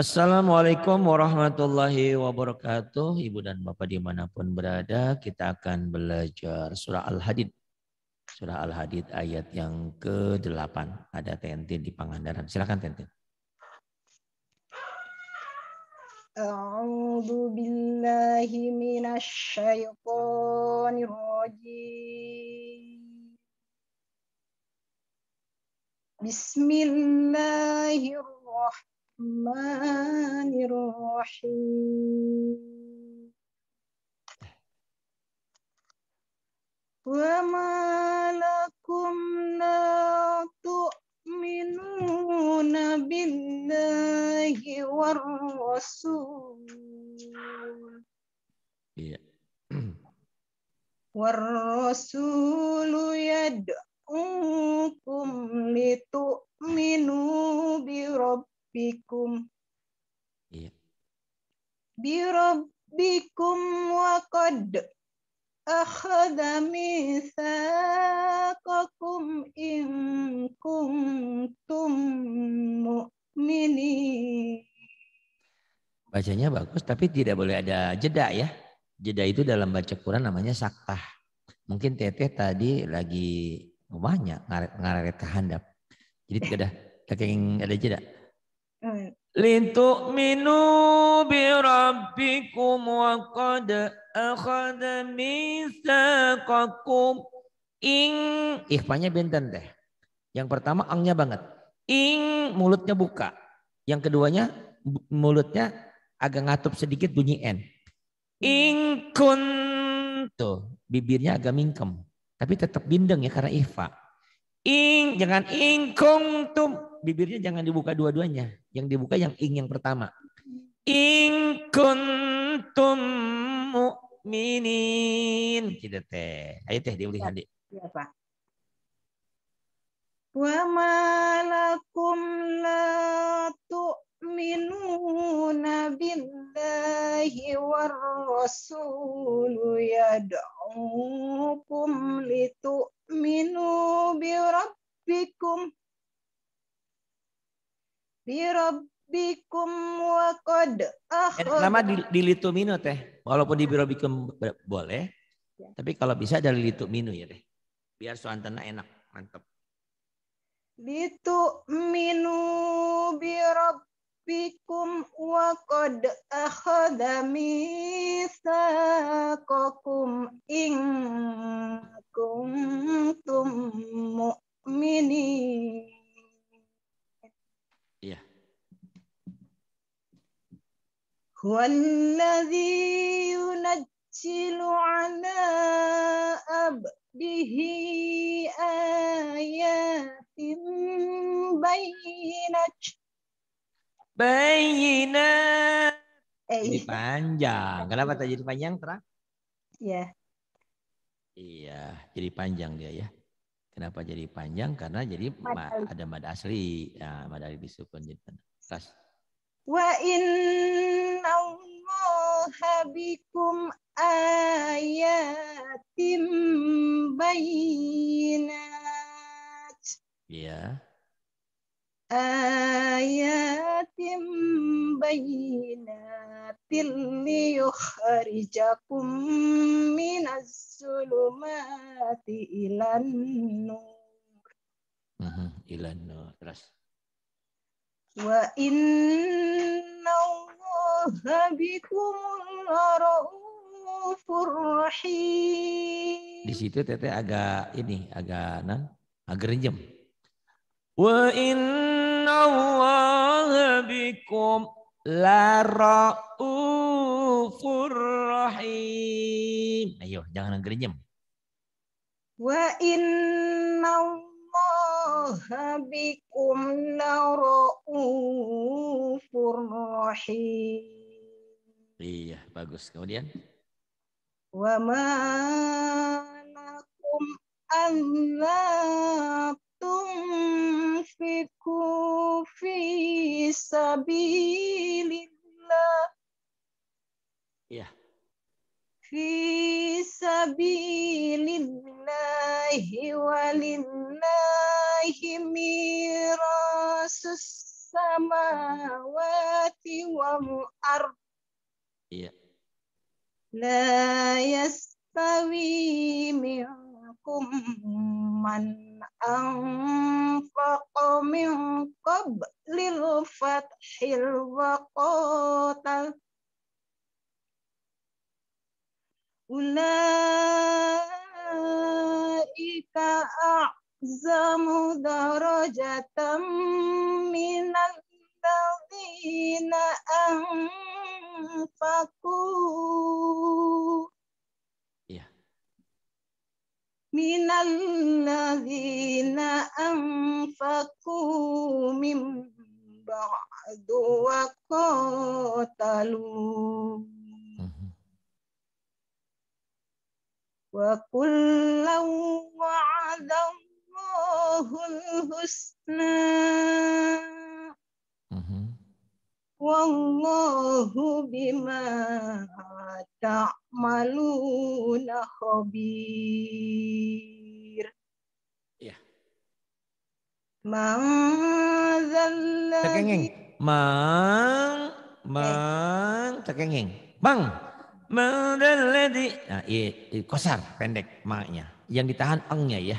Assalamualaikum warahmatullahi wabarakatuh. Ibu dan Bapak dimanapun berada, kita akan belajar surah Al-Hadid. Surah Al-Hadid ayat yang ke-8. Ada Tentin di Pangandaran. Silakan Tentin. A'udzu billahi Bismillahirrahmanirrahim. Bismillahirrahmanirrahim. Wa la tu'minuna billahi war rasul. Iya. War rasul yad'ukum litu'minu minu biro rabbikum iya. wa qad akhadha ميثاقكم in kuntum mu'minin Bacanya bagus tapi tidak boleh ada jeda ya. Jeda itu dalam baca Quran namanya saktah. Mungkin teteh tadi lagi rumahnya ngaret ngaret handap Jadi tidak ada, ada jeda. لتؤمنوا بربكم وقد أخذ ميثاقكم ing ikhfanya benten deh. Yang pertama angnya banget. Ing mulutnya buka. Yang keduanya mulutnya agak ngatup sedikit bunyi n. Ing kun tuh bibirnya agak mingkem. Tapi tetap bindeng ya karena ihfa. Ing jangan ingkung tum bibirnya jangan dibuka dua-duanya. Yang dibuka yang ing yang pertama. In kuntum mu'minin. Gitu teh. Ayo teh diulih handi. Iya Pak. Wa lakum la tu'minuna billahi war rasulu yad'ukum litu'minu bi rabbikum Birobikum wa kod Lama eh, di, di litu minu teh. Walaupun di birobikum boleh. Ya. Tapi kalau bisa dari litu minu ya teh. Biar suasana enak. Mantap. Litu minu birob bikum wa qad akhadha kokum in kuntum mu'minin هو الذي ينزل على عبده آيات بينات بينات Jadi panjang. Kenapa tak jadi panjang, terang? Iya. Iya, jadi panjang dia ya. Kenapa jadi panjang? Karena jadi mad ada mad asli. Ya, mad asli disukun jadi Wa in ashabikum ayatim bayinat. ya Ayatim bayinatin liyukharijakum minas zulumati ilan nur. Uh mhm, -huh. Ilan nur. Terus. وإن الله بكم لرؤوف rahim Di situ teteh agak ini agak nan agak renjem Wa inna allaha bikum laraufur rahim. Ayo jangan agak rejem. Wa inna bikum Iya, bagus. Kemudian? Wa ma'anakum anlatum fiku fi sabilillah. Iya. Fi sabilillahi walillah lillahi mirasus samawati wal ard. Iya. La yastawi minkum man anfaqa min qablil fathil wa qatal. Ulaika أعظم درجة من الذين أنفقوا من الذين أنفقوا من بعد وقاتلوا mm-hmm. وكلا وعد Allahul husna. Mm-hmm. Wallahu bima ta'maluna khabir. Ya. Man Tekengeng. Mang Man. tekengeng. Bang. Ma'dalladhi. Nah, iya, iya, kosar pendek maknya. Yang ditahan engnya ya.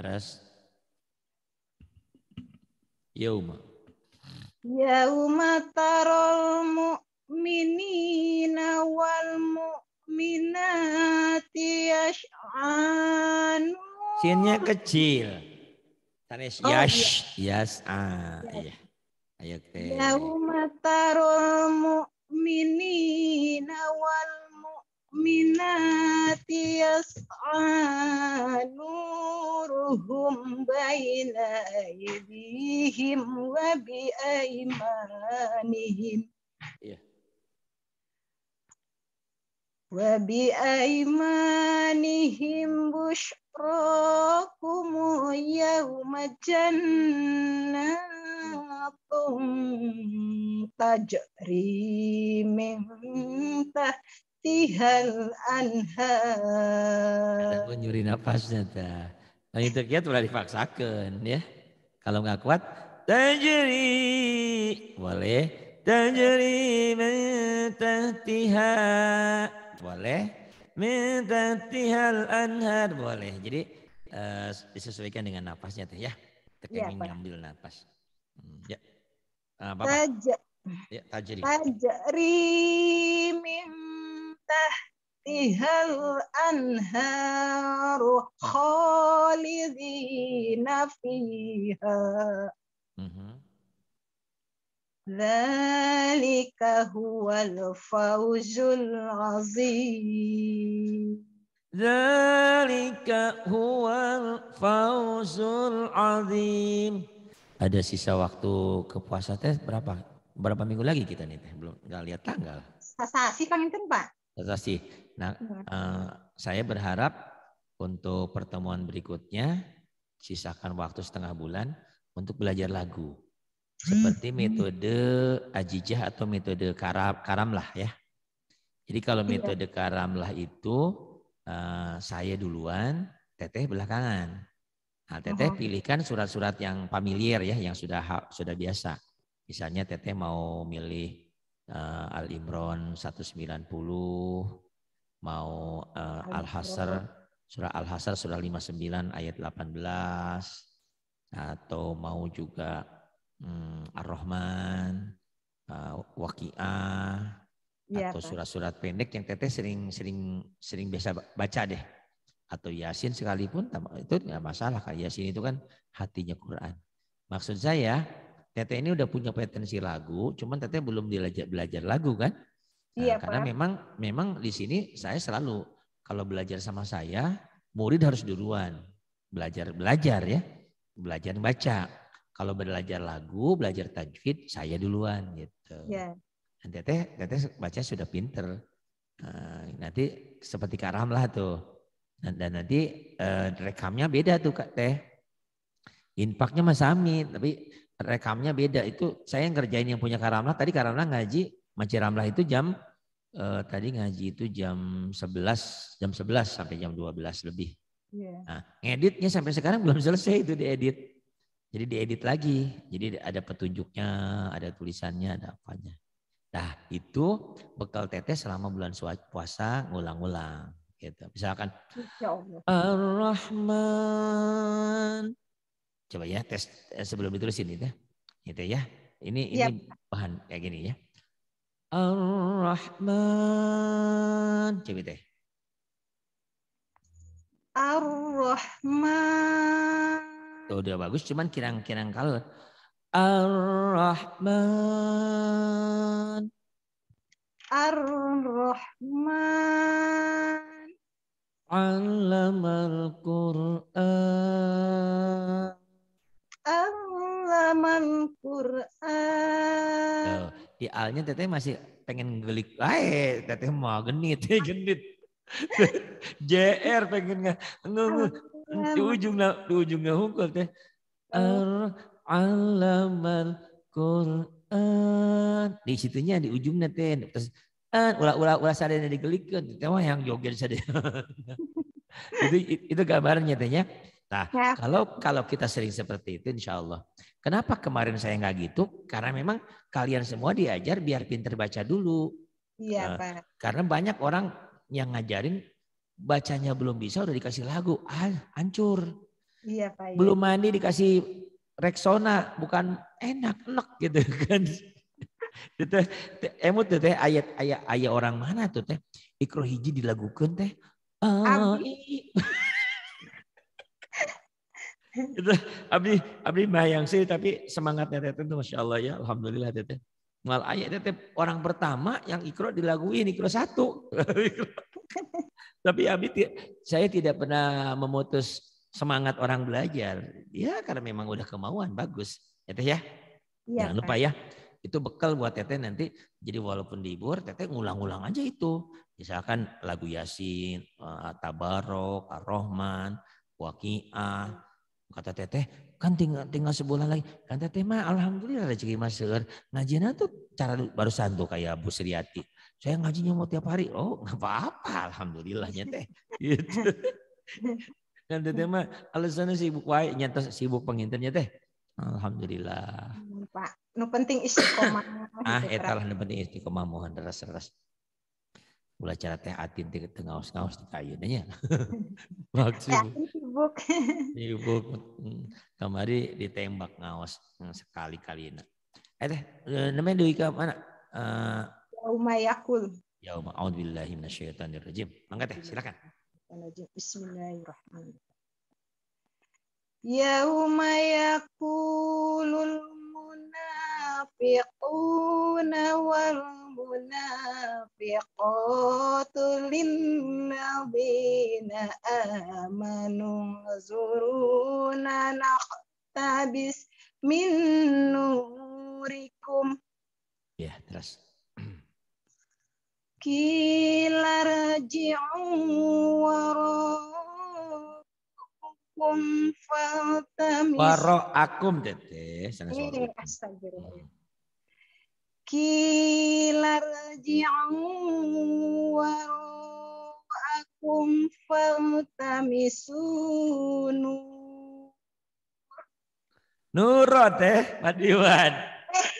Terus yauma. Yauma tarol mu'minina wal mu'minati yash'anu. Sinnya kecil. tanis oh, iya. yash, iya. ah, Iya. Ayo teh. Yauma tarol mu'minina wal Minati asal nurhum bayna hidhim, wabi imanihim, iya. wabi imanihim busprokumu yaumajanna, tum tajrim minta tihan anha. Ada nyuri nafasnya dah. Nah itu kiat boleh dipaksakan ya. Kalau nggak kuat, tajri boleh. Tajri mentahtiha boleh. Mentahtihal anhar boleh. Jadi uh, disesuaikan dengan nafasnya teh ya. Iya, Tekan hmm, ya, ngambil nafas. ya. Uh, eh, Bapak. Taj ya, tajri. Tajri min تحتها الأنهار خالدين فيها ذلك هو الفوز العظيم ذلك هو الفوز العظيم ada sisa waktu ke puasa teh berapa berapa minggu lagi kita nih teh belum nggak lihat tanggal sasasi kan itu pak Terima kasih. Nah, eh, saya berharap untuk pertemuan berikutnya sisakan waktu setengah bulan untuk belajar lagu. Seperti hmm. metode ajijah atau metode karam, karamlah ya. Jadi kalau iya. metode karamlah itu eh, saya duluan, teteh belakangan. Nah, teteh oh. pilihkan surat-surat yang familiar ya, yang sudah sudah biasa. Misalnya teteh mau milih uh, Al Imron 190 mau uh, Al Hasr surah Al Hasr surah 59 ayat 18 atau mau juga um, hmm, Ar Rahman uh, eh, Waqiah ya, atau surat-surat pendek yang teteh sering sering sering biasa baca deh atau yasin sekalipun itu nggak masalah kan yasin itu kan hatinya Quran maksud saya Tete ini udah punya potensi lagu, cuman Tete belum belajar belajar lagu kan? Nah, iya, nah, karena memang memang di sini saya selalu kalau belajar sama saya, murid harus duluan belajar belajar ya, belajar baca. Kalau belajar lagu, belajar tajwid, saya duluan gitu. Iya. Yeah. Teteh Teteh baca sudah pinter. Nah, nanti seperti Kak lah tuh. Dan, dan nanti uh, rekamnya beda tuh Kak Teh. Impaknya Mas tapi rekamnya beda. Itu saya yang ngerjain yang punya Karamlah. Tadi Karamlah ngaji maciramlah Ramlah itu jam eh, tadi ngaji itu jam 11, jam 11 sampai jam 12 lebih. Yeah. Nah, ngeditnya sampai sekarang belum selesai itu diedit. Jadi diedit lagi. Jadi ada petunjuknya, ada tulisannya, ada apanya. Nah, itu bekal teteh selama bulan puasa ngulang-ngulang gitu. Misalkan Ar-Rahman Coba ya tes eh, sebelum ditulisin itu. Gitu ya. Ini yep. ini bahan kayak gini ya. Ar-Rahman. Coba deh. Ar-Rahman. Tuh udah bagus cuman kirang-kirang kalau Ar-Rahman. Ar-Rahman. Alamal Qur'an alaman Quran. Oh, di alnya teteh masih pengen gelik. Ae, teteh mau genit, genit. JR pengen nggak di ujung di ujungnya hukum teh. Al alaman Quran. Di situnya di ujungnya teh terus an ulah ulah ulah sadenya digelikeun. Teh yang joget sadar. itu itu gambarnya tehnya. Nah, ya. kalau kalau kita sering seperti itu, insya Allah. Kenapa kemarin saya nggak gitu? Karena memang kalian semua diajar biar pinter baca dulu. Iya, uh, Pak. Karena banyak orang yang ngajarin bacanya belum bisa udah dikasih lagu, ah hancur. Iya, Pak. Ya. Belum mandi dikasih reksona bukan enak, enak gitu kan. itu emut tuh teh ayat ayat ayat orang mana tuh teh ikro hiji dilagukan teh. Ah, itu abdi abdi bayang sih tapi semangatnya teteh itu masya Allah ya alhamdulillah teteh mal ayat teteh orang pertama yang ikro ini ikro satu tapi abdi saya tidak pernah memutus semangat orang belajar ya karena memang udah kemauan bagus ya, teteh ya iya, jangan lupa ya itu bekal buat teteh nanti jadi walaupun libur teteh ngulang-ulang aja itu misalkan lagu yasin eh, tabarok ar-rahman waqiah Kata teteh, kan tinggal, tinggal sebulan lagi. Kan teteh mah alhamdulillah rezeki mas seger ngaji tuh cara barusan tuh kayak Bu Sriati. Saya ngajinya mau tiap hari. Oh nggak apa-apa alhamdulillahnya teh. Gitu. kan teteh mah alasannya sibuk wae nyata sibuk penginternya teh. Alhamdulillah. Pak, nu penting istiqomah. ah, etalah nu penting istiqomah mohon deras-deras. Ulah cara teh atin teh ngaos-ngaos di kayu nanya. Maksud. Dibubuk. Dibubuk. Mm. Kemarin ditembak ngawas mm, sekali-kali. Eh deh, eh, namanya Dewi ke mana? Uh, eh, Yauma yakul. Yauma a'udzubillahi minasyaitonirrajim. Mangga ya, silakan. Bismillahirrahmanirrahim. Yauma yakulul munafik munafiquna wal munafiqatu lin nabina amanu min nurikum ya terus kilarji'u warah akum faltamis. Iya, waro akum teteh. Kilar Kila waro akum faltamisunu. Nurut deh, Pak Iwan.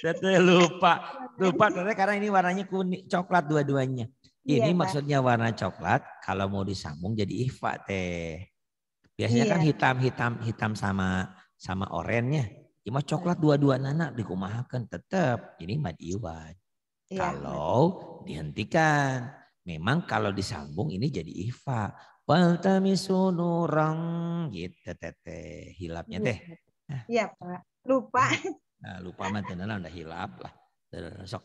Dete lupa. Lupa dete karena ini warnanya kuning, coklat dua-duanya. Iya, ini iya, maksudnya warna coklat kalau mau disambung jadi ifa teh. Biasanya iya. kan hitam-hitam hitam sama sama oranye. Cuma ya coklat iya. dua-dua nana dikumahakan tetap ini mad iwan. Iya. Kalau dihentikan, memang kalau disambung ini jadi ifa. Wal tamisunurang gitu teteh hilapnya teh. Iya, iya pak, lupa. Hmm. Nah, lupa mati nana udah hilap lah. Sok.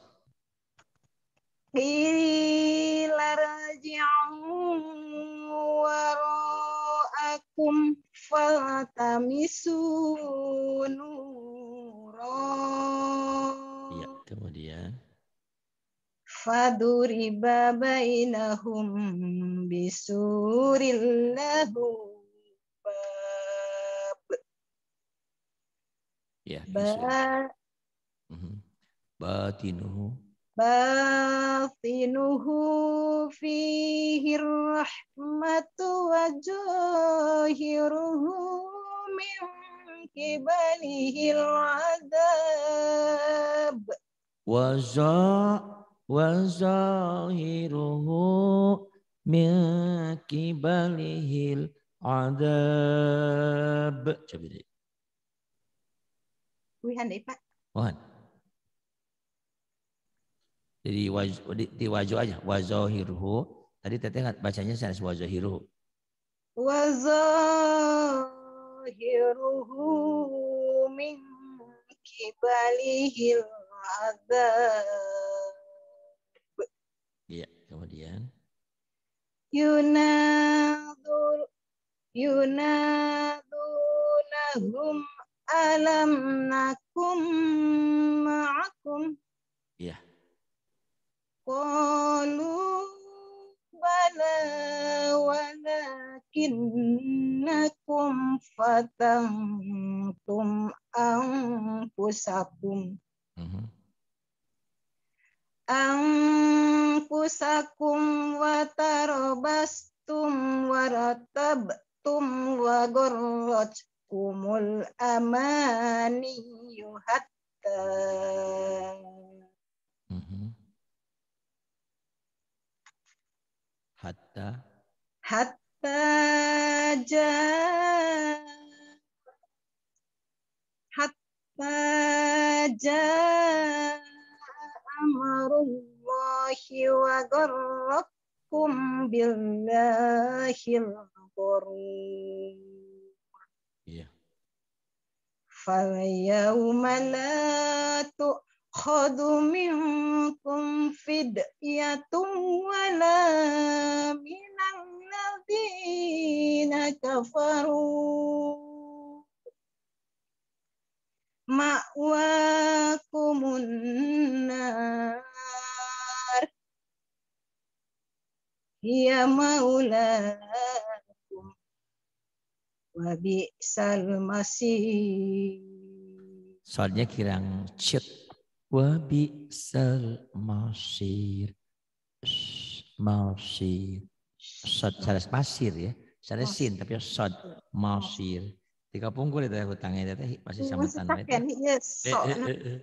Bila raji'u lakum faltamisu nuro. Ya, kemudian. faduri babainahum bisurillahu bab. Ya, ba. Mhm. Batinuhu باطنه فيه الرحمة وجاهره من قبله العذاب وجاهره من قبله العذاب coba deh. Wihan deh Jadi waj, di, di wajah aja wazohiruhu Tadi teteh bacanya harus wazohiruhu wazohiruhu min kibalihil azab. Iya, kemudian. Yunadur yunadunahum alam nakum ma'akum Kalu qalu bala walakinnakum fatantum anfusakum mm-hmm. Angkusakum watarobastum waratab tum wagorloj kumul amani yuhatta. Mm-hmm. hatta hatta ja hatta ja Amarullahi wa garrakum billahi al-ghurur yeah. yawma la تؤمن tu'khadhu minkum fidyatun wala minal ladina kafaru ma'wakumun nar hiya maulakum wa bi'sal masih Soalnya kirang cit wa bi'sal masir masir sod sales pasir ya sales sin tapi sod masir tiga punggul itu hutangnya itu pasti sama tanah itu sod eh, eh, eh,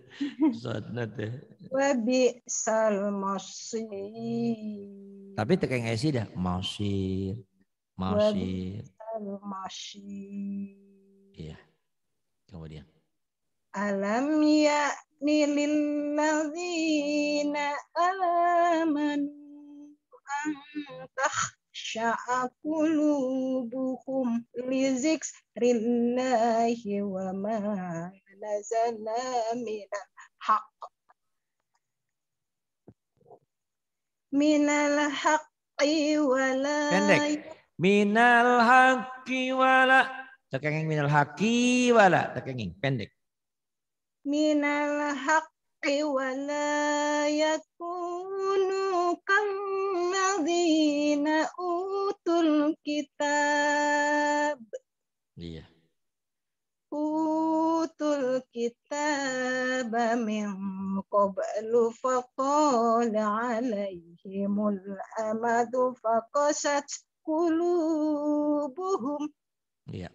nate wa bi'sal masir tapi tekeng esi dah masir masir masir iya kemudian Alam ya lilladzina amanu an takhsha'a qulubuhum li zikrillahi wa ma nazala minal haqq minal haqqi wala pendek minal haqqi wala tekenging minal haqqi wala tekenging pendek minal haqqi wa la yakunu kalladzina utul kitab. Iya. Utul kitab min qablu faqala alaihimul amadu faqasat kulubuhum. Iya.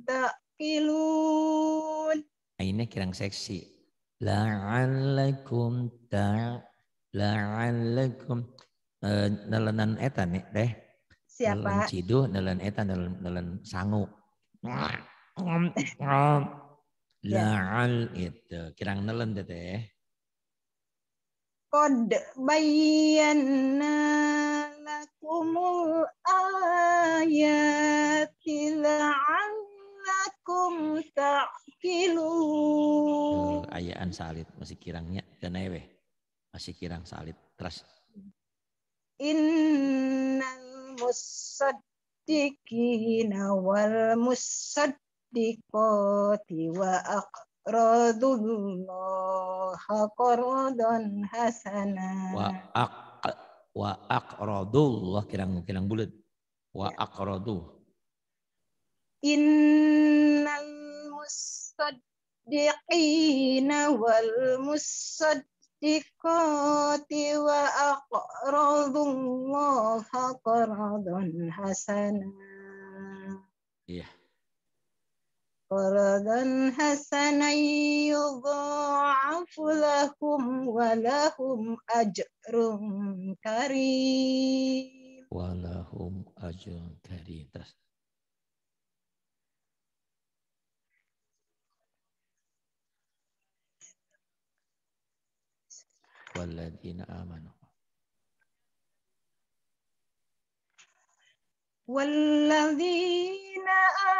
ta'qilun. Nah, ini kirang seksi. La'allakum ta' la'allakum alaikum eh, nelenan eta nih deh. Siapa? Nelen cidu, nelen eta, nalan, nelen sangu. Ya. La'al itu. Kirang nelen teteh. Qad bayyana lakumul ayati la'al Kum takilu Ayaan salit masih kirangnya dan ewe masih kirang salit terus. Innal musaddiqina wal musaddiqati wa aqradullaha qardan hasana. Wa aq wa aqradullah kirang kirang bulat. Wa akrodul innal musaddiqina wal musaddiqati wa aqradullaha qaradan hasana iya qaradan hasana yudha'afu lahum wa lahum ajrun karim walahum ajrun karim terus walladzina amanu والذين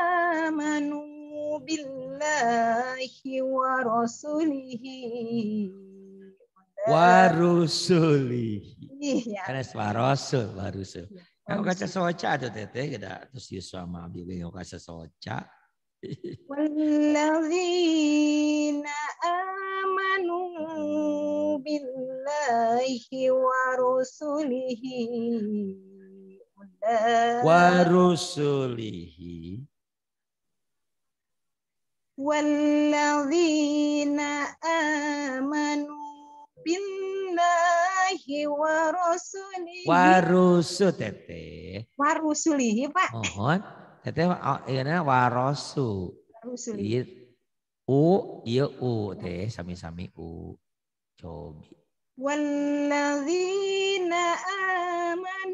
آمنوا بالله ورسوله warusulih. Iya. Karena warusul, warusul. Aku kaca soca tuh teteh kita terus Yusuf sama Abi Bego kaca soca. Walladzina amanu wa rusulihi wa rusulihi walladzina amanu billahi rusul tete teteh. rusulihi pak. Mohon. Teteh ini rusul rusulihi U, iya u teh sami-sami u. Cobi. amanu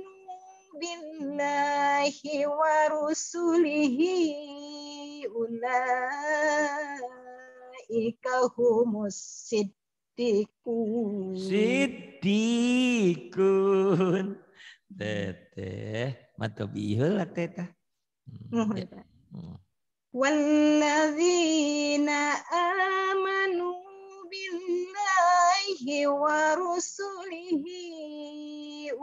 billahi wa rusulihi ulaika humus Teteh, matobihul teteh. بالله ورسله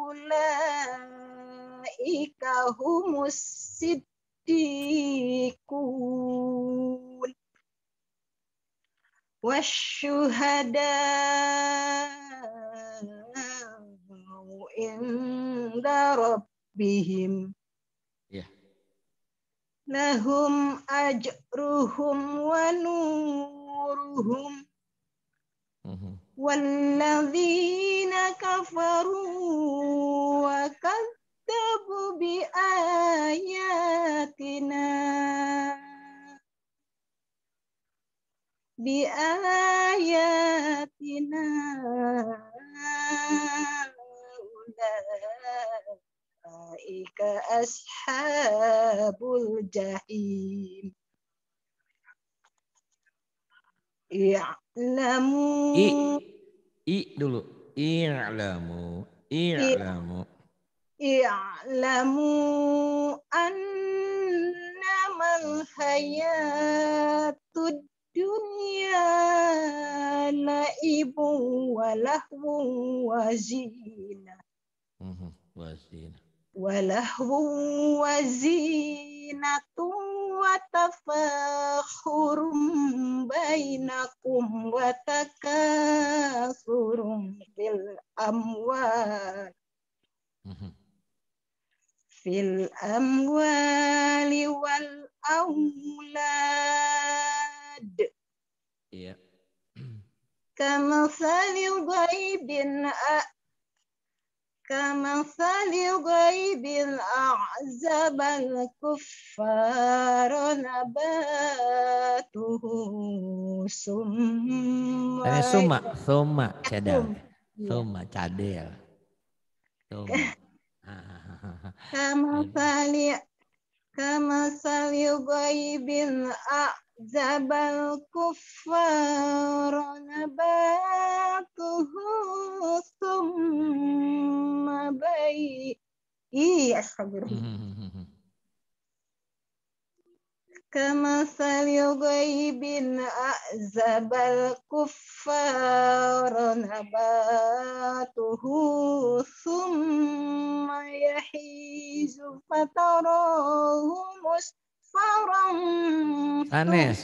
أولئك هم الصديقون والشهداء عند ربهم لهم أجرهم ونورهم والذين كفروا وكذبوا بآياتنا بآياتنا أولئك أصحاب الجحيم yeah. Lamu. I, i dulu. I'lamu. I'lamu. I'lamu annamal hayatud dunya la'ibun wa lahwun wa zina. Mhm, Wazina. ولهو وزينة وتفاخر بينكم وتكاثر بالأموال في الأموال والأولاد yeah. كمثل غيب كمثل غيب أعزب الكفار نباته ثم eh, suma suma cadel suma cadel suma كمثل كمثل غيب أعزب الكفار astagfirullah. كمثل غيب أعزب الكفار نباته ثم يحيز فتراه مصفرا أنس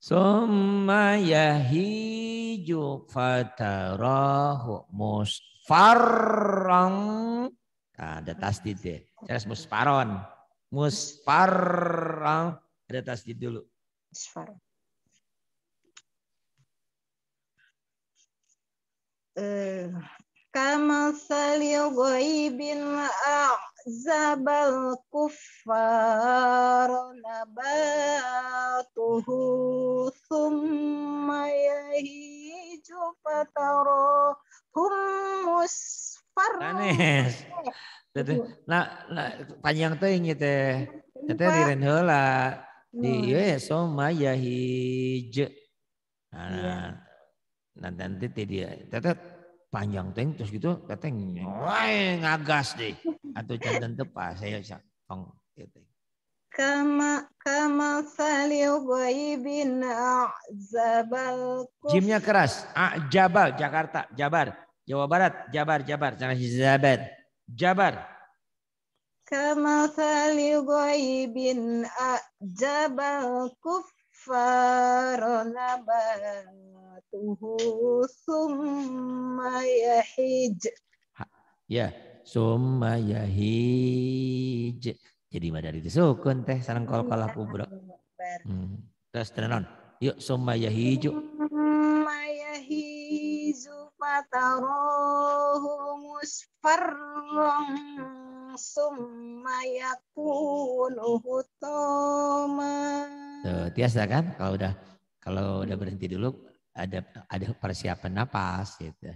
ثم يهيج فتراه Nah, ada tasdid deh. Saya musfaron. Musfar. Ada tasdid dulu. Musfar. Eh, kama salil ghaibin ma'azabal kuffar nabatuhu thumma yahiju fatarahu musfar parah. Sanes. Nah, nah panjang tuh ini teh. Teh di renhola. Di iya. ya soma yahij. Nah, iya. nah nanti teh dia. Teteh panjang tuh terus gitu teteh ngagas deh. Atau jalan tepas saya sakong itu. Ya kama kama salil ghaibin a'zabal. Jimnya keras. A'jabal Jakarta, Jabar. Jawa Barat, Jabar, Jabar, jangan Jabar. Jabar. thali ghaibin ajabal kuffar nabatuhu summa yahij. Ya, summa yahij. Jadi madari itu sukun teh sarang kol-kol aku, Bro. Hmm. Terus tenan. Yuk summa yahiju. فتراه مصفرا ثم يكون هطاما kan kalau udah kalau udah berhenti dulu ada ada persiapan napas gitu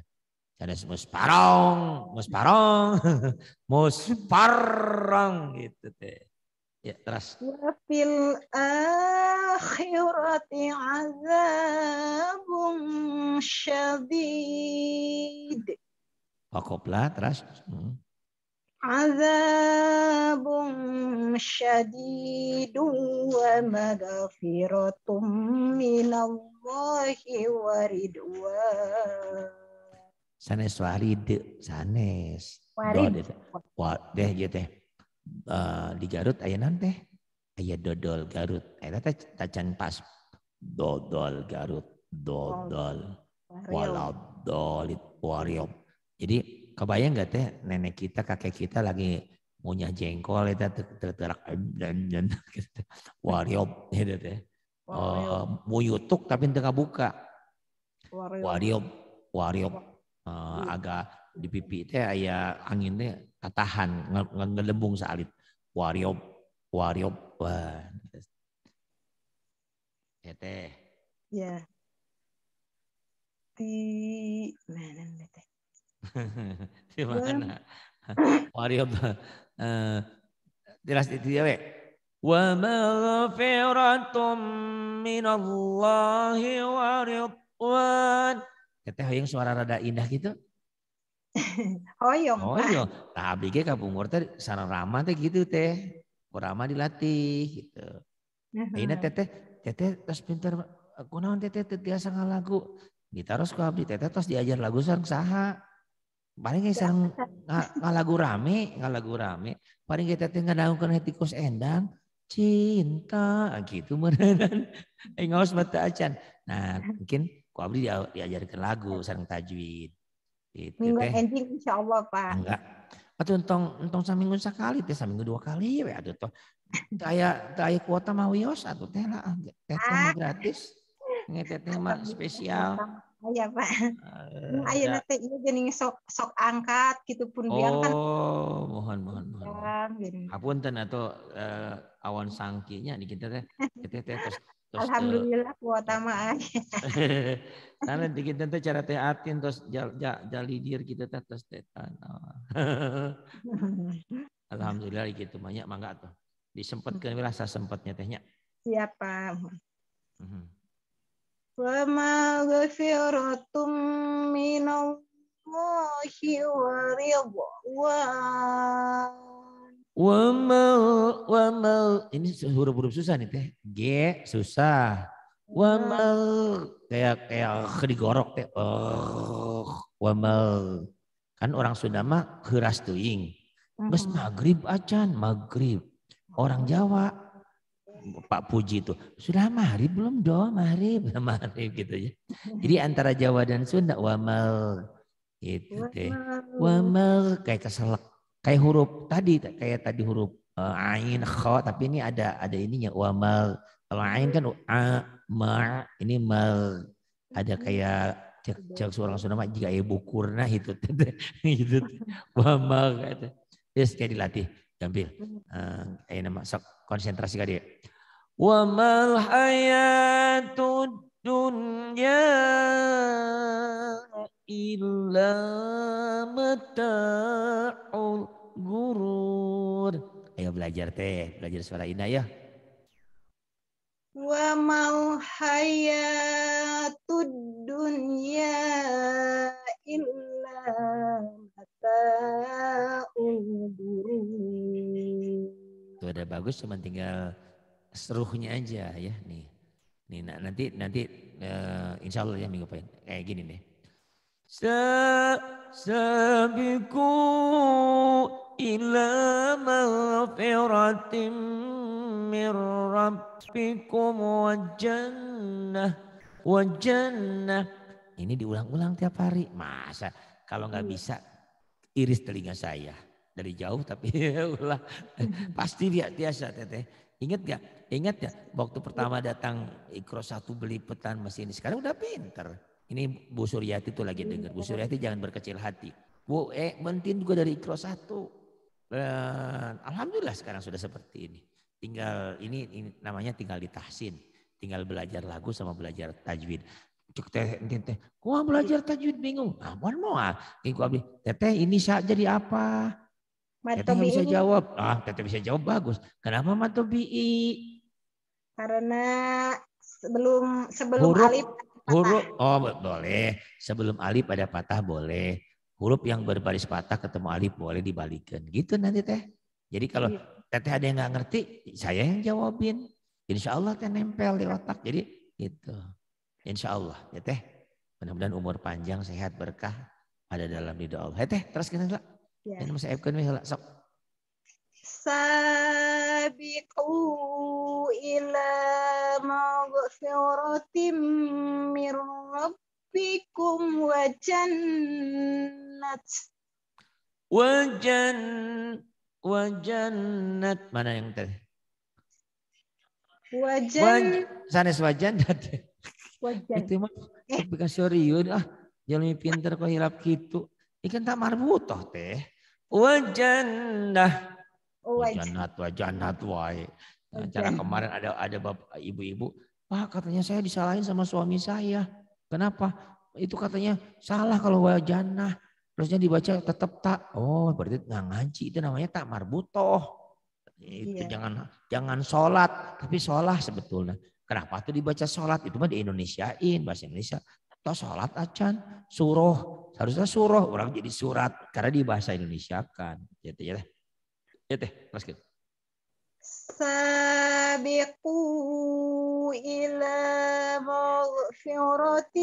ada musparong musparong musparong gitu teh. Ya, teras. Wa fil akhirati azabun syadid. Wakopla, teras. Hmm. Azabun syadidu wa magafiratum minallahi waridwa. Sanes waridu, sanes. Warid. Wadeh ya teh. Eh, di Garut ayah nante ayah dodol Garut. Eta teh tajan pas dodol Garut, dodol. Walab dolit wariom. Jadi kebayang gak teh nenek kita, kakek kita lagi punya jengkol itu terterak dan dan wariom itu teh. Eh, mau yutuk tapi tengah buka. wariop wariop eh, agak di pipi teh ayah angin teh Katahan, ngelembung salit wariop wariop Wah. Ya teh. Ya. Di mana nih teh? Di mana? wariop eh, jelas itu ya, min من الله ورضوان. Teteh yang suara rada indah gitu hoyong. Oh, iya, oh, iya. nah, hoyong. Tapi ke kapungkur teh sarang ramah teh gitu teh. Kurama dilatih gitu. Ini teteh teteh terus pintar. kunaon teteh lagu. ngalagu. harus ke abdi teteh terus diajar lagu sarang saha. Paling kayak sarang ngalagu rame, ngalagu rame. Paling kayak teteh tahu kan kos endang cinta ah, gitu merenan. Engos mata acan. Nah, mungkin ku abdi diajarkan lagu sarang tajwid. Itu minggu teh. ending insya Allah Pak. Enggak. Atau entong entong saminggu sekali teh saminggu dua kali we atuh toh. Daya daya kuota mah wios atuh teh lah teh mah gratis. Ngeteh teh mah ah. spesial. Gitu, iya Pak. Ayo nanti ini jadi sok sok angkat gitu pun oh, kan. Oh mohon mohon mohon. Apun ten atau uh, awan sangkinya di kita teh kita teh terus Terus, eh, Alhamdulillah kuota mah Karena dikit tuh cara teatin terus jal, dir jalidir kita terus tetan. Oh. Alhamdulillah gitu banyak mangga tuh. Disempatkan rasa sempatnya tehnya. Siapa? Mhm. Wa ma ghafiratum minallahi wa ridwan Wamal, wamal. Ini huruf-huruf susah nih teh. G susah. Wamal. Iya. Kayak kayak digorok teh. Oh, wamal. Kan orang Sunda mah keras tuing. Mas maghrib acan, maghrib. Orang Jawa, Pak Puji itu, sudah maghrib belum dong, maghrib, maghrib gitu ya. Jadi antara Jawa dan Sunda, wamal. itu teh. Wamal kayak keselak Kayak huruf tadi, kayak tadi huruf uh, ain, kha, tapi ini ada ada ininya wamal. Kalau ain kan a, ma, ini mal. Ada kayak cek cek suara sunama jika ibu kurna itu itu wamal kata. Terus kayak dilatih, eh Uh, nama sok konsentrasi kali ya. Wamal hayatud dunya illa mata'ul gurur. Ayo belajar teh, belajar suara indah ya. Wa mal hayatud dunya illa mata'ul Itu ada bagus cuma tinggal seruhnya aja ya nih. Nih nanti nanti uh, insya Allah ya minggu depan kayak gini deh. سابقوا إلى مغفرة من ربكم وجنة وجنة ini diulang-ulang tiap hari masa kalau nggak iya. bisa iris telinga saya dari jauh tapi ya ulah pasti dia biasa teteh ingat gak ingat ya waktu pertama iya. datang ikro satu beli petan mesin sekarang udah pinter ini Bu Suryati tuh lagi dengar. Bu iya, Suryati iya. jangan berkecil hati. Bu, eh, Mentin juga dari Ikro satu. Dan Alhamdulillah sekarang sudah seperti ini. Tinggal ini, ini namanya tinggal ditahsin. Tinggal belajar lagu sama belajar tajwid. Cuk teh teh teh. Gua belajar tajwid bingung. Ah, mohon moal. Gua beli. Teteh ini saat jadi apa? Teteh bisa jawab. Ah, teteh bisa jawab bagus. Kenapa matobi? Karena sebelum sebelum huruf, alif Huruf oh boleh. Sebelum alif ada patah boleh. Huruf yang berbaris patah ketemu alif boleh dibalikkan Gitu nanti teh. Jadi kalau iya. teteh ada yang nggak ngerti, saya yang jawabin. Insya Allah teh nempel di otak. Jadi gitu. Insya Allah ya teh. Mudah-mudahan umur panjang, sehat, berkah. Ada dalam ridho Allah. teh, terus kita lah. Ya. masih masa Ebkan, sok. Sabiqun إلى مغفرة من ربكم wajan وجن وجنة mana yang tadi wajan sanes wajan dati wajan itu mah aplikasi serius ah jalan pinter kok hilap gitu ikan tak marbutoh teh wajan dah wajanat wajanat wae Okay. cara kemarin ada ada bapak ibu-ibu, Pak katanya saya disalahin sama suami saya. Kenapa? Itu katanya salah kalau wajanah. Terusnya dibaca tetap tak. Oh berarti nggak ngaji itu namanya tak marbutoh. Itu yeah. jangan jangan sholat tapi sholat sebetulnya. Kenapa tuh dibaca sholat itu mah di Indonesiain bahasa Indonesia. Atau sholat acan suruh harusnya suruh orang jadi surat karena di bahasa Indonesia kan. Ya teh ya teh. Ya teh, سابقوا إلى مغفرة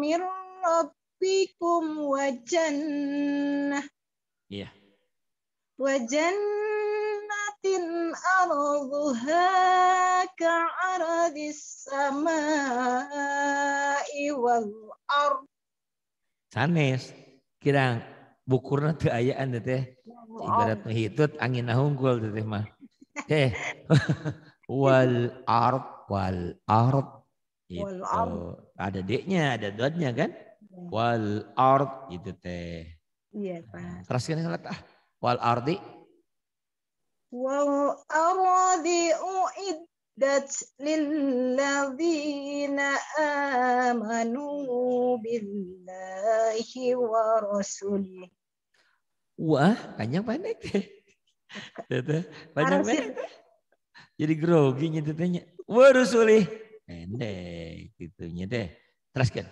من ربكم وجنة yeah. وجنة أرضها كعرض السماء والأرض Sanes, kira bukurna teu ayaan teh ibarat menghitut angin hungkul teh mah. Oke. Eh. wal ard wal ard itu ada d-nya ada dotnya kan iya. wal ard itu teh iya nah, pak teruskan salat ah wal ardi wal ardi uiddat lilladzina amanu billahi wa rasulih wah panjang pendek Teteh, banyak pendek. Jadi grogi nyetetnya. Waduh sulih. gitu nya deh. Terus kan,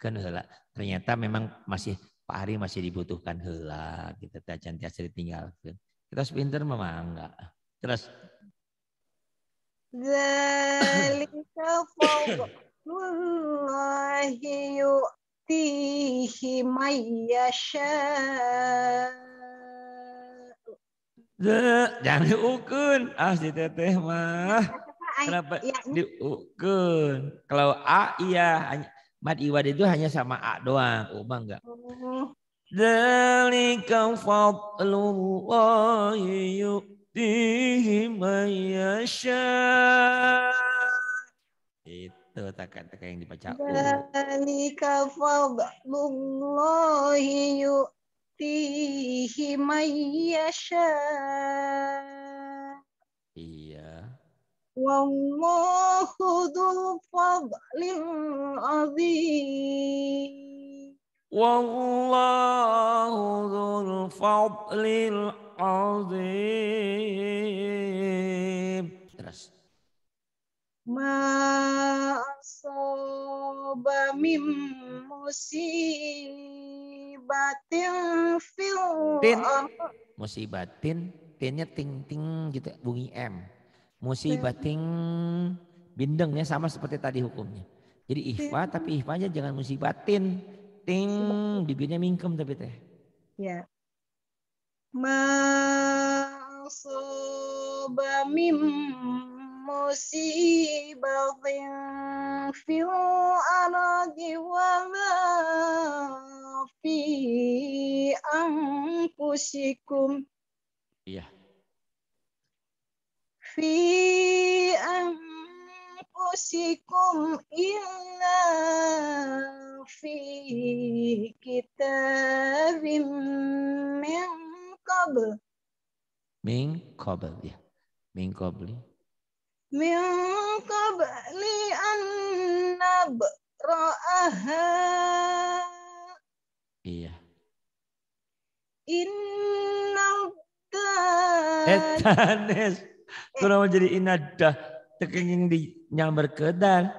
Kan hela. Ternyata memang masih Pak Ari masih dibutuhkan hela. Kita gitu, cantik asli tinggalkan. Kita harus pinter memang enggak. Terus. Zalika yu'tihi mayyashah jangan diukun ah si teteh mah iya, kenapa ya, diukun kalau a iya mad iwad itu hanya sama a doang u mah oh, enggak oh. Dalika fadlullahi yu'tihi man Itu tak-tak yang dibaca. Dalika fadlullahi yu'tihi يؤتيه mayyasha. iya wallahu dhul fadlil azim wallahu dhul fadlil azim terus ma asaba mimma musibatin fil tin musibatin tinnya ting ting gitu bunyi m musibatin bindengnya sama seperti tadi hukumnya jadi ihfa tapi ihfanya jangan musibatin ting bibirnya mingkem tapi teh ya ma Musibah في الأرض ولا Iya. Fi illa fi kitabim min qabl. Min qabl ya. Min qabli. من قبل أن نبرأها Iya. Innadah. Etanes. Kurang jadi inada Tekenging di nyamber ke iya,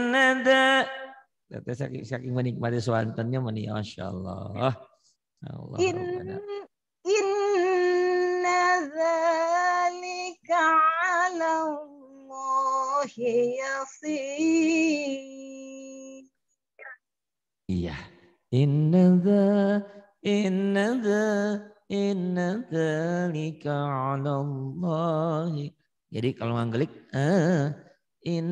Inada, Ya, Saking, saking menikmati suantannya, Masya Allah. Ya Allah. In, Iya. Inna dha, inna dha, inna dhalika ala Allahi. Jadi kalau nganggelik, Ah eh, in,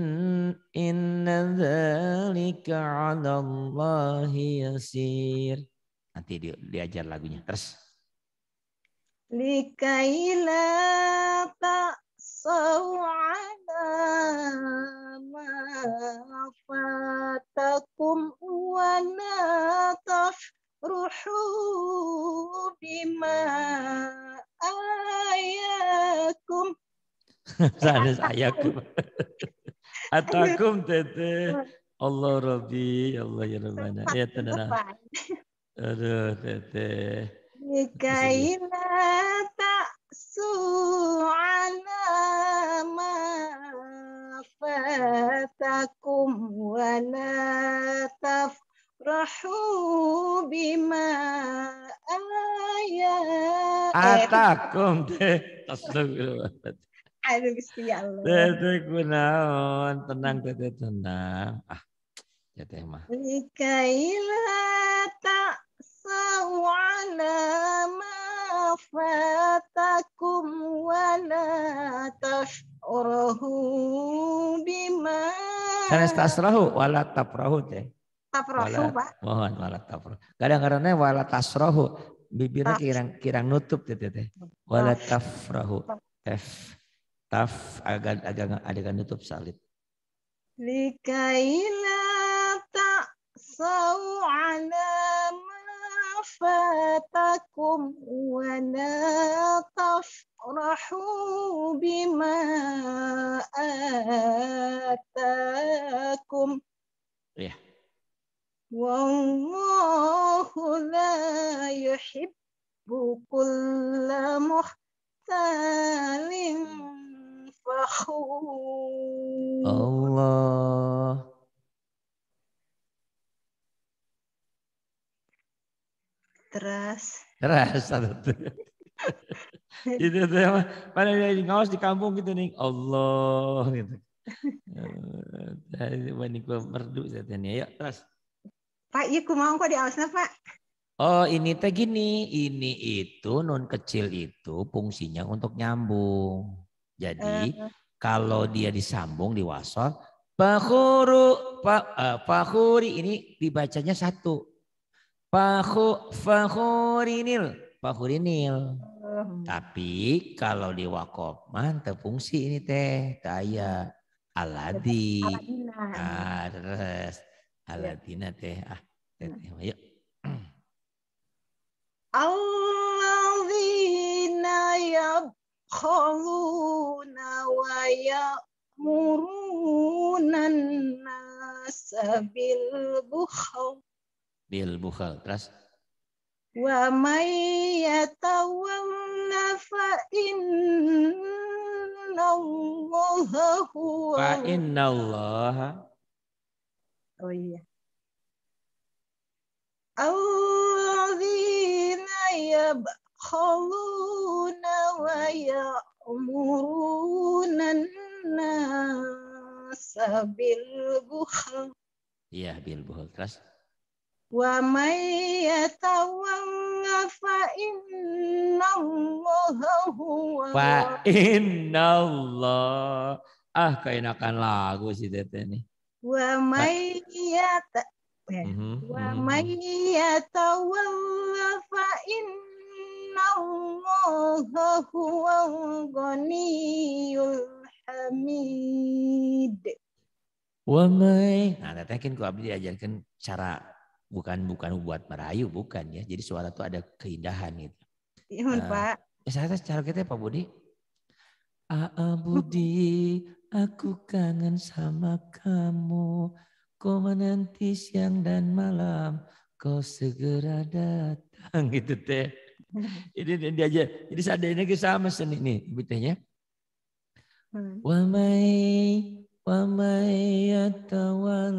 inna dhalika ala Allahi yasir. Nanti dia diajar lagunya. Terus. Likaila tak وعصوا على ما فاتكم ولا تفرحوا بما Atakum tete. Allah Rabbi, ya Allah ya Rabbana. Ya tenang. Aduh tete. Kaila tak بأسوا على ما فاتكم ولا تفرحوا بما آتاكم Astagfirullah. Aduh Gusti Allah. Teteh kunaon, tenang teteh tenang. Ah, teteh mah. Likaila tak sawala ma فاتكم ولا تشعره بما Karena tasrahu wala tafrahu teh. Tafrahu, Pak. Mohon wala tafrahu. Kadang-kadangnya wala tasrahu bibirnya kirang kirang nutup teh teh. Wala tafrahu. F taf agak agak ada kan nutup salib. Likaila ta'sau ala فاتكم ولا تفرحوا بما آتاكم yeah. إيه. والله لا يحب كل مختال فخور الله terus Teras. itu tuh pada mana ngawas di kampung gitu nih Allah gitu. Wani eh, gua merdu zatnya ya terus. Pak, iya ku mau kok di awasna, Pak. Oh, ini teh gini, ini itu non kecil itu fungsinya untuk nyambung. Jadi uh. kalau dia disambung di wasol, huru pak eh, uh, huri ini dibacanya satu. Fahu, fahurinil. Fahurinil. Um. Tapi kalau di mantep fungsi ini teh. Taya aladi. Ah, iya. Aladina teh. Ah, teh, teh. Yuk. ya yabkhaluna wa ya murunan nasabil bukhal bil bukhal. Terus wa may yatawanna fa innallaha huwa fa innallaha Oh iya. Alladzina yabkhaluna wa ya'muruna nasa bil bukhal. Iya, bil bukhal. Terus ومن يتولى فإن allahu Wa inna allah ah kainakan lagu si teteh nih wa may yata ya. mhm, wa mhm, may mhm. yatawalla fa inna allaha ghaniyul hamid wa may nah kan ku abdi diajarkan cara bukan bukan buat merayu bukan ya jadi suara itu ada keindahan gitu iya uh, pak eh, saya secara kita ya, pak Budi Aa ah, ah, Budi aku kangen sama kamu kau menanti siang dan malam kau segera datang gitu teh Ini dia aja jadi seandainya sama seni nih betulnya hmm. Wamai ومن يتول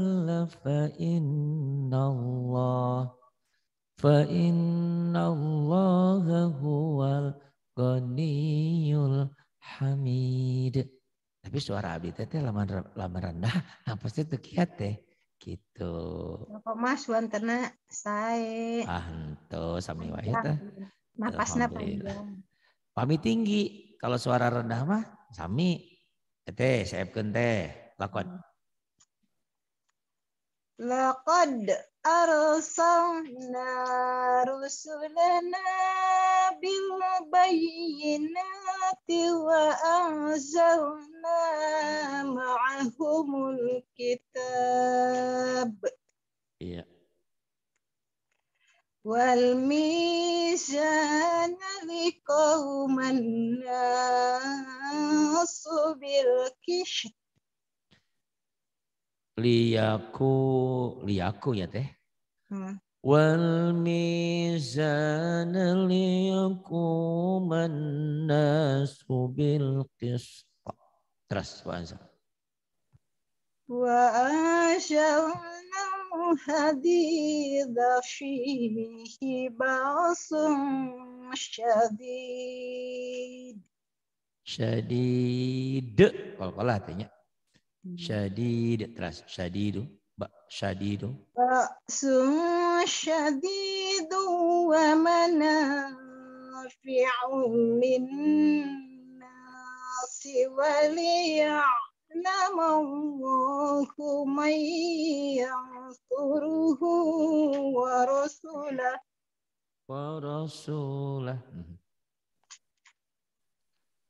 فإن الله فإن الله هو الغني الحميد tapi suara abi Tete lama lama rendah apa sih tuh kiat teh gitu apa mas wantena saya ah itu sami wae teh napasna panjang pami tinggi kalau suara rendah mah sami Teh, saepkeun teh. Laqad. Laqad arsalna rusulana bil bayyinati wa anzalna ma'ahumul kitab. والميزان لقوم الناس بالكشت liyaku liyaku ya teh hmm. wal mizan liyaku manasu bil qist terus bahasa وأنشأناه حديد فيه بأس شديد شديد kalau kalah artinya hmm. syadid terus syadidu ba syadidu ba'sun syadidu wa manafi'un lin nasi علم الله من yang ورسوله ورسوله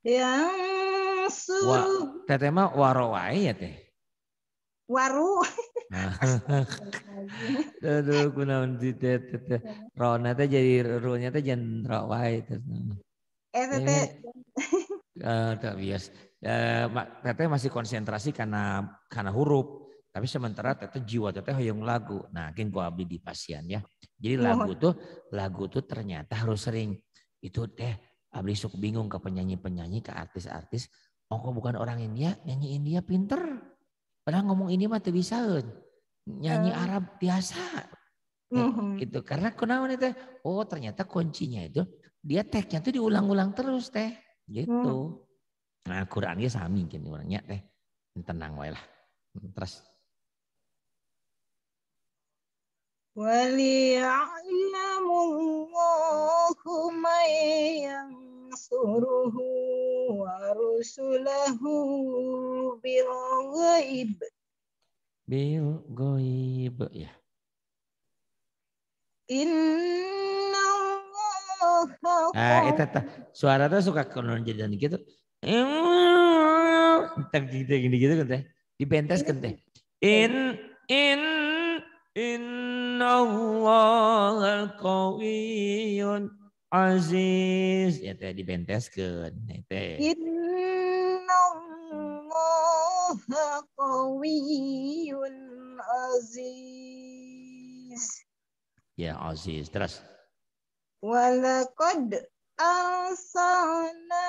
ينصره تتما waru aduh kunaon di teh rona teh jadi Ronya teh jangan rawai terus eh teh ah, tak bias eh, teteh masih konsentrasi karena karena huruf tapi sementara teteh jiwa teteh hoyong lagu nah king abdi di pasien ya jadi lagu tuh lagu tuh ternyata harus sering itu teh abdi suka bingung ke penyanyi penyanyi ke artis artis oh kok bukan orang India nyanyi India pinter padahal ngomong ini mah bisa nyanyi eh. Arab biasa Mm-hmm. gitu karena kunaon teh oh ternyata kuncinya itu dia teknya tuh diulang-ulang terus teh gitu hmm. Nah, Quran ya sami kan orangnya teh tenang wae lah. Terus ya. Ah, itu suara tuh suka kalau jadi gitu gitu gini gitu kan teh dibentes kan teh in in innallahal qawiyyun aziz ya teh kan ya, teh innallaha qawiyyun aziz ya aziz terus walaqad arsalna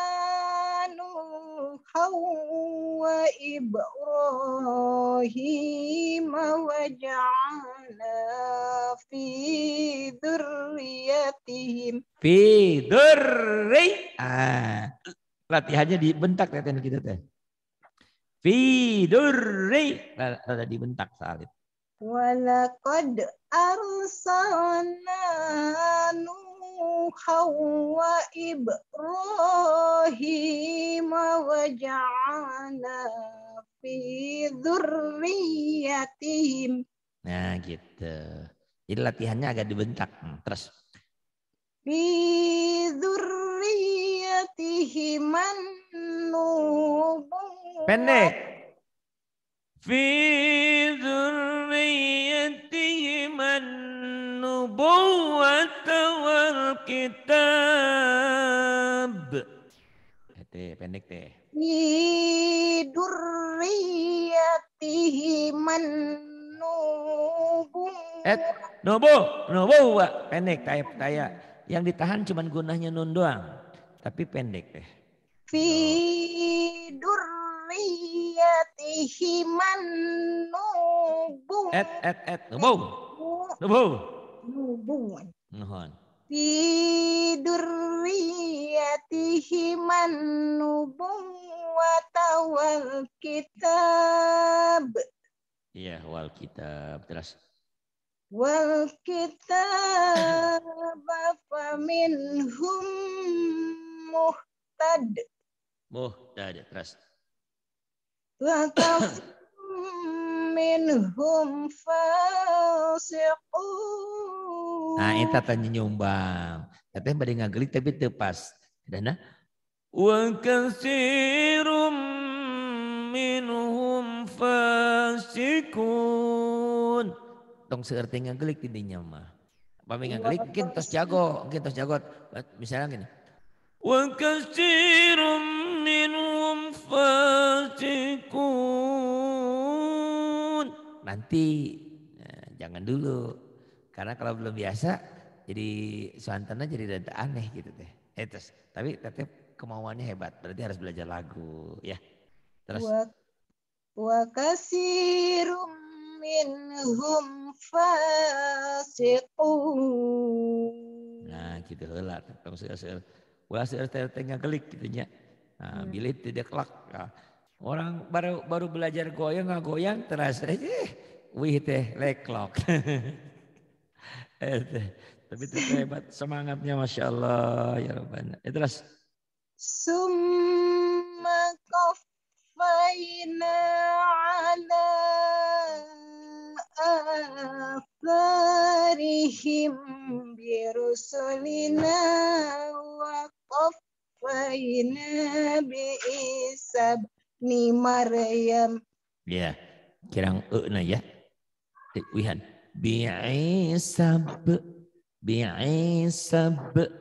وإبراهيم وجعلنا في ذريتهم في ذري latihannya dibentak latihan kita teh fi durri rada dibentak salib walaqad arsalna nuh نوحا وإبراهيم وجعلنا في ذريتهم Nah gitu. Jadi latihannya agak dibentak. Hmm, terus. Fi dzurriyyatihiman Pendek. Fi dzurriyyatihiman nubuwata wal kitab. Hati eh, pendek deh. durriyatihi man Et, nubu, nubu, pendek, tayap, taya. Yang ditahan cuma gunanya nun doang, tapi pendek deh. Fi durriyatihi man nubu. Et, et, et, nubu. Nubu hubungan. Nuhun. durriyatihi man nubung watawal kitab. Iya, wal kitab. Terus. Wal kitab minhum muhtad. Muhtad. Terus. Wa minhum fasiqun Nah, eta tanya nyumbang. Tapi nggak gelik tapi tepas. Dana. Wa kasirum minhum fasikun. Tong seerti ngagelik di dinya mah. Pami iya, ngagelik mungkin tos jago, mungkin tos jago. Misalnya gini. Wa kasirum minhum fasikun. Nanti, eh, jangan dulu. Karena kalau belum biasa jadi suantana jadi rada aneh gitu teh. Eh terus, tapi tetep kemauannya hebat. Berarti harus belajar lagu ya. Terus wa kasirum minhum Nah, gitu lah. Ulah seueur teh ngagelik gitu ya. Nah, hmm. bilik tidak kelak. Nah, orang baru baru belajar goyang nggak goyang terasa eh wih teh leklok. Eh, tapi itu hebat semangatnya Masya Allah ya Rabbana. Ya terus. Summa qaffayna ala afarihim birusulina wa qaffayna bi isab ni Maryam. Ya, kirang euna ya. Wihan. Bi'isab Bi'isab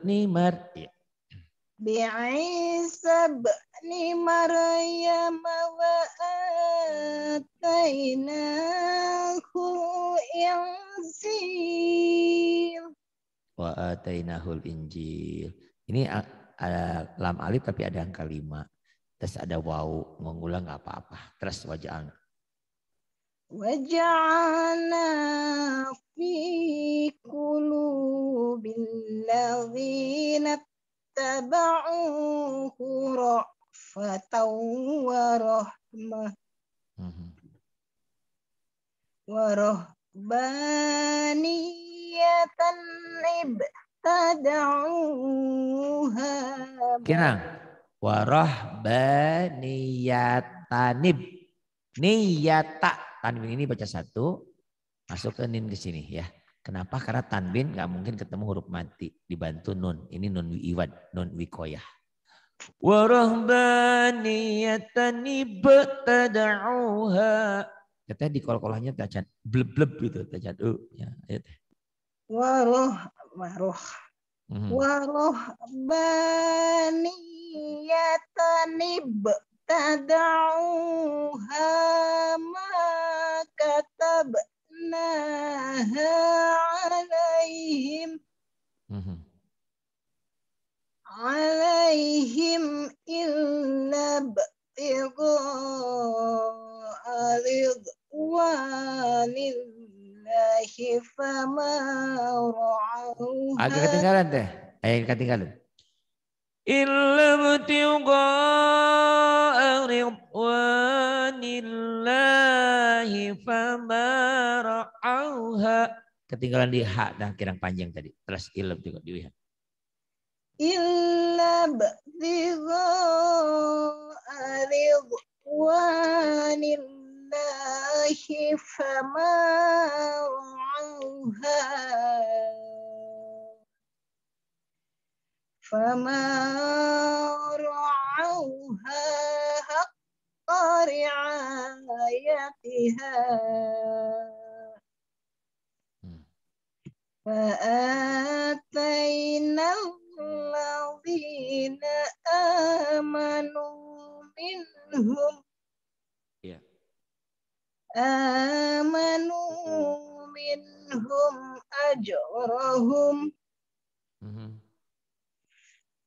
ni mar Bi'isab ni maryam wa atainahu injil Wa injil Ini ada lam alif tapi ada angka lima. Terus ada wau, mengulang nggak apa-apa. Terus wajah وجعلنا في قلوب الذين اتبعوه رأفة ورحمة ورهبانية ابتدعوها Kirang warahbaniyatan niyata tanwin ini baca satu, masuk ke nin ke sini ya. Kenapa? Karena tanwin nggak mungkin ketemu huruf mati dibantu nun. Ini nun wiwad, nun wikoyah. Warahbaniyatan ibtada'uha. Katanya di kol-kolahnya tajan bleb-bleb gitu, tajan u. Ya, waroh Waroh waroh. Mm تدعوها ما كتبناها عليهم عليهم إلا ابتغاء رضوان الله فما رعوها agak ketinggalan deh eh ketinggalan إلا ابتغاء رضوان الله ketinggalan di hak dan kirang panjang tadi terus ilm juga di ha فما رعوها حق رعايتها فآتينا الذين آمنوا منهم آمنوا منهم أجرهم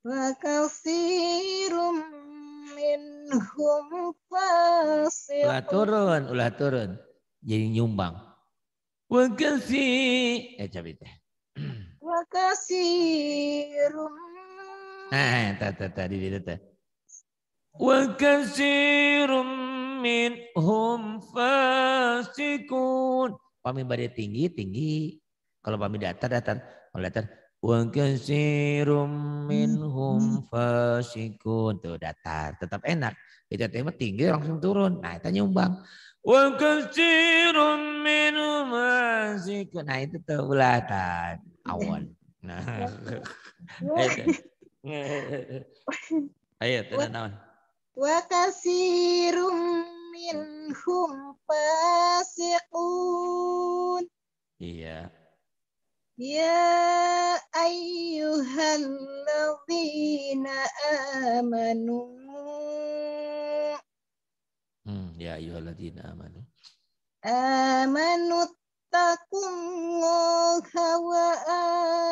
Wakasirum minhum fasir. Ulah turun, ulah turun. Jadi nyumbang. Wakasi. Eh, coba itu. Wakasirum. Nah, eh, tak, tak, itu tadi. Wakasirum minhum fasikun. Pamit badai tinggi, tinggi. Kalau pamit datar, datar. Kalau datar, Wakasirum minhum hmm. fasikun. Tuh datar, tetap enak. Itu tema tinggi langsung turun. Nah, itu nyumbang. Wakasirum minhum fasikun. Nah, itu tuh bulatan awan. Nah. Ayo, tenang naon. Wakasirum minhum fasikun. Iya. Ya, ayyu amanu, Hmm ya ayyu amanu, amanu ta kungong hawa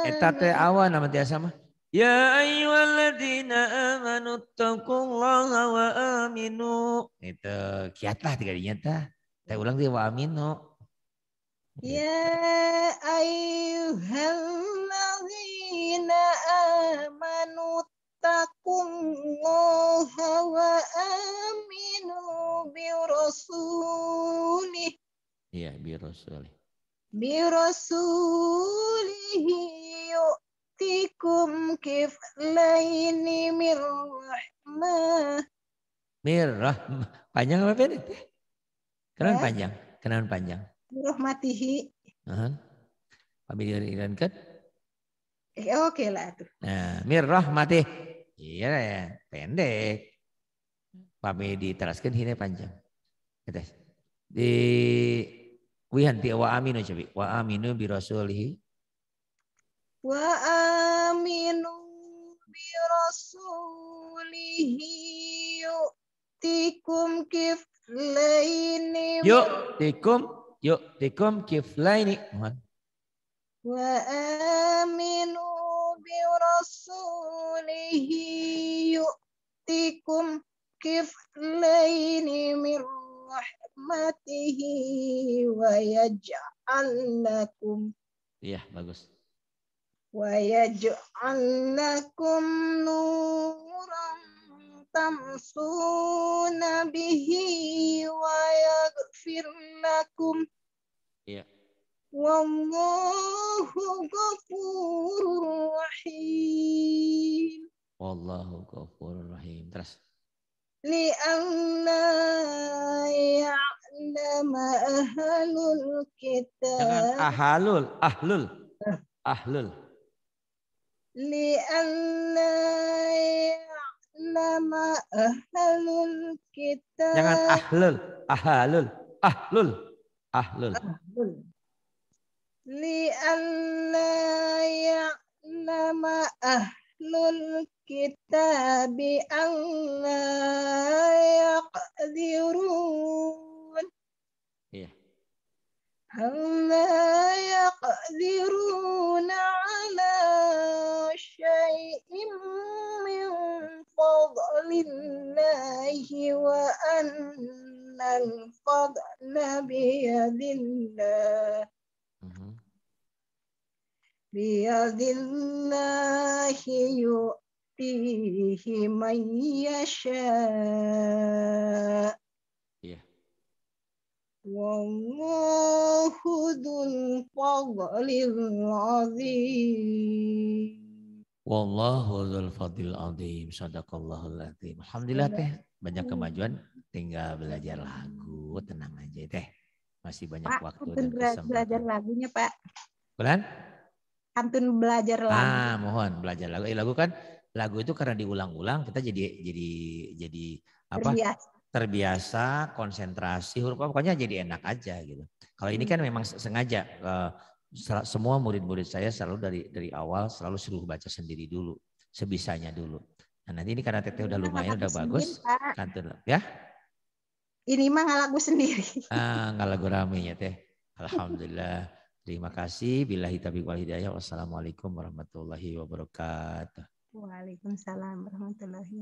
am, awa nama tia sama, ya ayyu haladina amanu ta kungong hawa am, tiga dinyata, Tapi ulang diewa am minu, ya ayyu ayyuhalladzina amanu taqullaha wa aminu bi rasulih. Iya, bi rasulih. Bi rasulih yu'tikum kiflaini min rahmah. Mirah. Panjang apa ini? Kenan ya. panjang. Kenan panjang. Rahmatihi. Uh -huh diringankan. Kan? Eh, Oke okay lah tuh. Nah, mir rahmati. Iya ya, pendek. Pami diteraskan hina panjang. Kita. di wihanti wa aminu cebi wa aminu bi rasulihi wa aminu bi rasulihi Yuk tikum. Yuk tikum kif Mohon. وآمنوا برسوله يؤتكم كفلين من رحمته ويجعل لكم Iya, yeah, bagus. وَيَجْعَلْ لَكُمْ نُورًا تَمْشُونَ بِهِ وَيَغْفِرْ لَكُمْ. Iya. Yeah. Wallahu ghafurur rahim. Wallahu ghafurur rahim. Terus. Li'anna ya'lama ahlul kitab. Jangan ahlul, ahlul. Ahlul. Li'anna ya'lama ahlul kitab. Jangan ahlul, ahlul, ahlul, ahlul. ahlul. لئلا يعلم أهل الكتاب أن لا يقدرون yeah. أن لا يقدرون على شيء من فضل الله وأن الفضل بيد الله بيد الله يؤتيه من يشاء yeah. والله ذو الفضل العظيم Wallahu dzul fadil azim. Sadaqallahu azim. Alhamdulillah teh banyak kemajuan tinggal belajar lagu tenang aja teh. Masih banyak Pak, waktu dan belajar lagunya Pak. Bulan? Antun belajar lagu. Ah, mohon belajar lagu. Eh, lagu kan lagu itu karena diulang-ulang kita jadi jadi jadi apa? Terbiasa. terbiasa konsentrasi huruf pokoknya jadi enak aja gitu. Kalau ini hmm. kan memang sengaja uh, semua murid-murid saya selalu dari dari awal selalu suruh baca sendiri dulu, sebisanya dulu. Nah, nanti ini karena Teteh udah lumayan udah bagus, sendiri, Antun ya. Ini mah lagu sendiri. Ah, nggak lagu rame ya Teh. Alhamdulillah. Terima kasih. Bila hitabik wal hidayah. Wassalamualaikum warahmatullahi wabarakatuh. Waalaikumsalam warahmatullahi